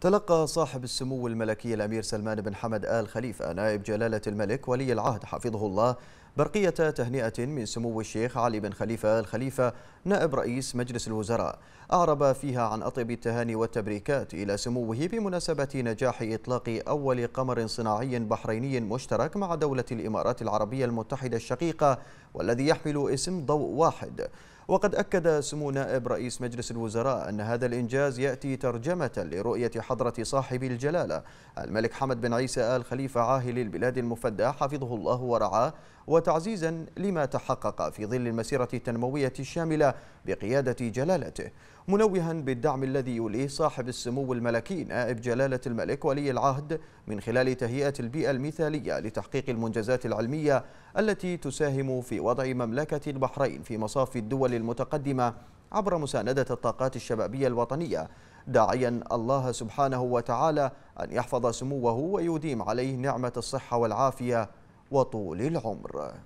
تلقى صاحب السمو الملكي الأمير سلمان بن حمد آل خليفة نائب جلالة الملك ولي العهد حفظه الله برقية تهنئة من سمو الشيخ علي بن خليفة آل خليفة نائب رئيس مجلس الوزراء أعرب فيها عن أطيب التهاني والتبريكات إلى سموه بمناسبة نجاح إطلاق أول قمر صناعي بحريني مشترك مع دولة الإمارات العربية المتحدة الشقيقة والذي يحمل اسم ضوء واحد وقد أكد سمو نائب رئيس مجلس الوزراء أن هذا الإنجاز يأتي ترجمة لرؤية حضرة صاحب الجلالة الملك حمد بن عيسى آل خليفة عاهل البلاد المفدى حفظه الله ورعاه وتعزيزا لما تحقق في ظل المسيرة التنموية الشاملة بقيادة جلالته منوها بالدعم الذي يوليه صاحب السمو الملكي نائب جلالة الملك ولي العهد من خلال تهيئة البيئة المثالية لتحقيق المنجزات العلمية التي تساهم في وضع مملكة البحرين في مصاف الدول المتقدمة عبر مساندة الطاقات الشبابية الوطنية داعيا الله سبحانه وتعالى أن يحفظ سموه ويديم عليه نعمة الصحة والعافية وطول العمر